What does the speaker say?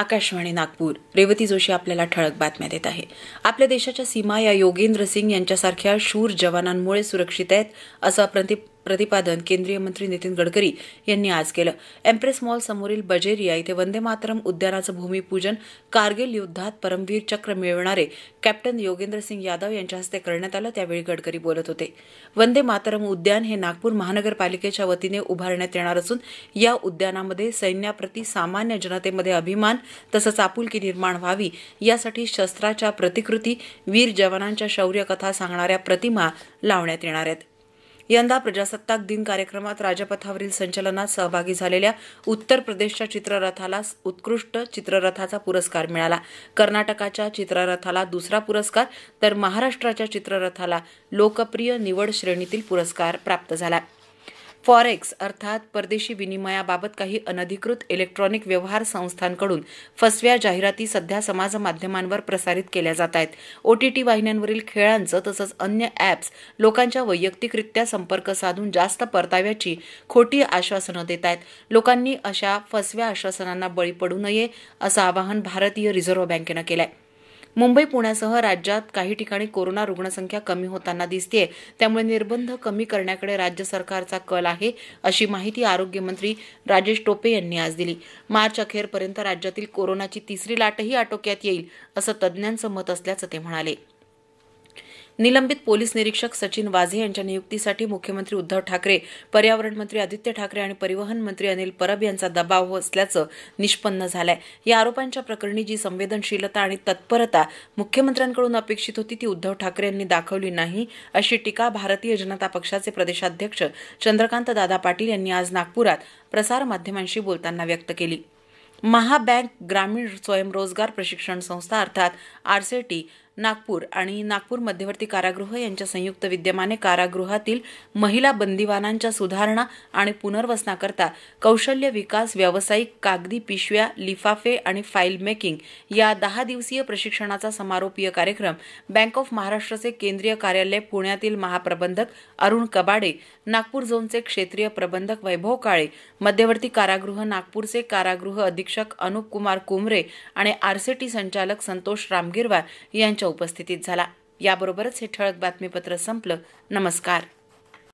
आकाशवाणी नागपूर रेवती जोशी आपल्याला ठळक बातम्या देत आहे आपल्या देशाच्या सीमा या योगेंद्र सिंग यांच्यासारख्या शूर जवानांमुळे सुरक्षित आहेत असं प्रतिपादन केंद्रीय मंत्री नितीन गडकरी यांनी आज केलं एम्प्रेस मॉल समोरील बजेरिया इथं वंदे मातरम उद्यानाचं भूमिपूजन कारगिल युद्धात परमवीर चक्र मिळवणारे कॅप्टन योगेंद्र सिंग यादव यांच्या हस्ते करण्यात आलं त्यावेळी गडकरी बोलत होते वंदे मातरम उद्यान हे नागपूर महानगरपालिकेच्या वतीने उभारण्यात येणार असून या उद्यानामध्ये सैन्याप्रती सामान्य जनतेमध्ये अभिमान तसंच आपुलकी निर्माण व्हावी यासाठी शस्त्राच्या प्रतिकृती वीर जवानांच्या शौर्यकथा सांगणाऱ्या प्रतिमा लावण्यात येणार आहेत यंदा प्रजासत्ताक दिन कार्यक्रमात राजपथावरील संचलनात सहभागी झालेल्या उत्तर प्रदेशच्या चित्ररथाला उत्कृष्ट चित्ररथाचा पुरस्कार मिळाला कर्नाटकाच्या चित्ररथाला दुसरा पुरस्कार तर महाराष्ट्राच्या चित्ररथाला लोकप्रिय निवड श्रेणीतील पुरस्कार प्राप्त झाला फॉरेक्स अर्थात परदेशी विनिमयाबाबत काही अनधिकृत इलेक्ट्रॉनिक व्यवहार संस्थांकडून फसव्या जाहिराती सध्या समाजमाध्यमांवर प्रसारित केल्या जात आहेत ओटीटी वाहिन्यांवरील खेळांचं तसंच अन्य ॲप्स लोकांच्या वैयक्तिकरित्या संपर्क साधून जास्त परताव्याची खोटी आश्वासनं देत आहेत लोकांनी अशा फसव्या आश्वासनांना बळी पडू नये असं आवाहन भारतीय रिझर्व्ह बँकेनं केलं आहे मुंबई पुण्यासह राज्यात काही ठिकाणी कोरोना रुग्णसंख्या कमी होताना दिसतेय त्यामुळे निर्बंध कमी करण्याकडे राज्य सरकारचा कल आहे अशी माहिती आरोग्यमंत्री राजेश टोपे यांनी आज दिली मार्च अखेरपर्यंत राज्यातील कोरोनाची तिसरी लाटही आटोक्यात येईल असं तज्ज्ञांचं मत असल्याचं ते म्हणाले निलंबित पोलीस निरीक्षक सचिन वाझे यांच्या नियुक्तीसाठी मुख्यमंत्री उद्धव ठाकरे पर्यावरण मंत्री आदित्य ठाकरे आणि परिवहन मंत्री अनिल परब यांचा दबाव असल्याचं निष्पन्न झालंय या आरोपांच्या प्रकरणी जी संवेदनशीलता आणि तत्परता मुख्यमंत्र्यांकडून अपेक्षित होती ती उद्धव ठाकरे यांनी दाखवली नाही अशी टीका भारतीय जनता पक्षाचे प्रदेशाध्यक्ष चंद्रकांत दादा पाटील यांनी आज नागपुरात प्रसारमाध्यमांशी बोलताना व्यक्त केली महाबँक ग्रामीण स्वयंरोजगार प्रशिक्षण संस्था अर्थात आरसीटी नागपूर आणि नागपूर मध्यवर्ती कारागृह यांच्या संयुक्त विद्यमाने कारागृहातील महिला बंदीवानांच्या सुधारणा आणि पुनर्वसनाकरता कौशल्य विकास व्यावसायिक कागदी पिशव्या लिफाफे आणि फाईल मेकिंग या दहा दिवसीय प्रशिक्षणाचा समारोपीय कार्यक्रम बँक ऑफ महाराष्ट्रचे केंद्रीय कार्यालय पुण्यातील महाप्रबंधक अरुण कबाडे नागपूर झोनचे क्षेत्रीय प्रबंधक वैभव काळे मध्यवर्ती कारागृह नागपूरचे कारागृह अधीक्षक अनुप कुमार कुमरे आणि आरसीटी संचालक संतोष रामगिरवार यांच्या उपस्थितीत झाला याबरोबरच हे ठळक बातमीपत्र संपलं नमस्कार